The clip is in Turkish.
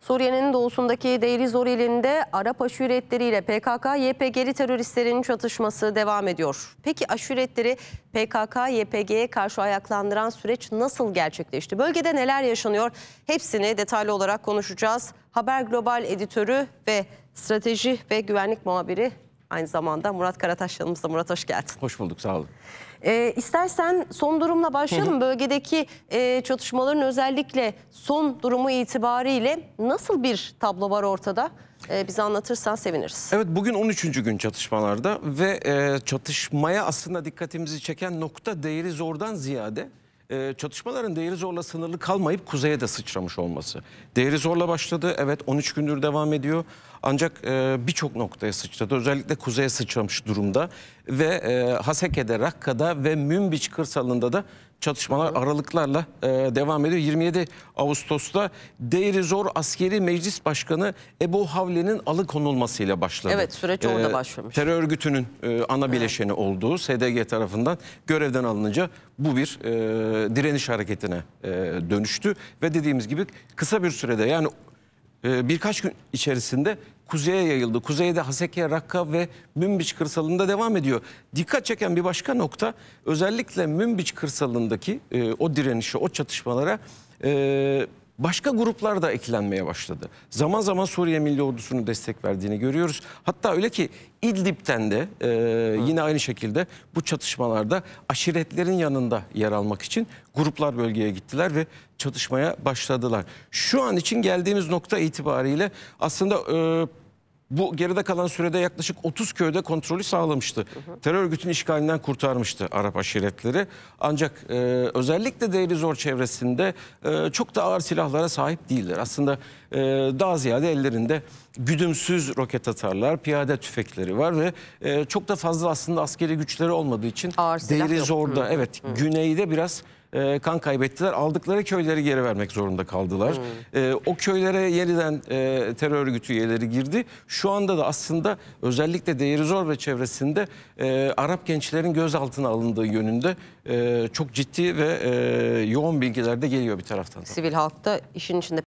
Suriye'nin doğusundaki Deir i Zor ilinde Arap aşiretleriyle PKK-YPG'li teröristlerin çatışması devam ediyor. Peki aşiretleri PKK-YPG'ye karşı ayaklandıran süreç nasıl gerçekleşti? Bölgede neler yaşanıyor? Hepsini detaylı olarak konuşacağız. Haber Global editörü ve strateji ve güvenlik muhabiri Aynı zamanda Murat Karataş yanımızda. Murat hoş geldin. Hoş bulduk sağ olun. E, istersen son durumla başlayalım. Bölgedeki e, çatışmaların özellikle son durumu itibariyle nasıl bir tablo var ortada? E, bize anlatırsan seviniriz. Evet bugün 13. gün çatışmalarda ve e, çatışmaya aslında dikkatimizi çeken nokta değeri zordan ziyade e, çatışmaların değeri zorla sınırlı kalmayıp kuzeye de sıçramış olması. Değeri zorla başladı. Evet 13 gündür devam ediyor. Ancak e, birçok noktaya sıçradı. Özellikle kuzeye sıçramış durumda. Ve e, Haseke'de, Rakka'da ve Münbiç kırsalında da çatışmalar aralıklarla e, devam ediyor. 27 Ağustos'ta Deiri Zor Askeri Meclis Başkanı Ebu Havle'nin alıkonulmasıyla başladı. Evet süreç e, orada başlamış. Terör örgütünün e, ana bileşeni evet. olduğu SDG tarafından görevden alınınca bu bir e, direniş hareketine e, dönüştü. Ve dediğimiz gibi kısa bir sürede yani ee, birkaç gün içerisinde kuzeye yayıldı. Kuzeyde Haseke, Rakka ve Münbiç kırsalında devam ediyor. Dikkat çeken bir başka nokta özellikle Münbiç kırsalındaki e, o direnişe, o çatışmalara e, başka gruplar da eklenmeye başladı. Zaman zaman Suriye Milli Ordusunu destek verdiğini görüyoruz. Hatta öyle ki İdlib'ten de e, yine aynı şekilde bu çatışmalarda aşiretlerin yanında yer almak için gruplar bölgeye gittiler ve çatışmaya başladılar. Şu an için geldiğimiz nokta itibariyle aslında... E, bu geride kalan sürede yaklaşık 30 köyde kontrolü sağlamıştı. Hı hı. Terör örgütünün işgalinden kurtarmıştı Arap aşiretleri. Ancak e, özellikle Deir Zor çevresinde e, çok da ağır silahlara sahip değiller. Aslında e, daha ziyade ellerinde güdümsüz roket atarlar, piyade tüfekleri var ve e, çok da fazla aslında askeri güçleri olmadığı için Deir Zor'da evet hı. güneyde biraz e, kan kaybettiler. Aldıkları köyleri geri vermek zorunda kaldılar. Hmm. E, o köylere yeniden e, terör örgütü üyeleri girdi. Şu anda da aslında özellikle Deirizor ve çevresinde e, Arap gençlerin gözaltına alındığı yönünde e, çok ciddi ve e, yoğun bilgiler de geliyor bir taraftan. Sivil halkta işin içinde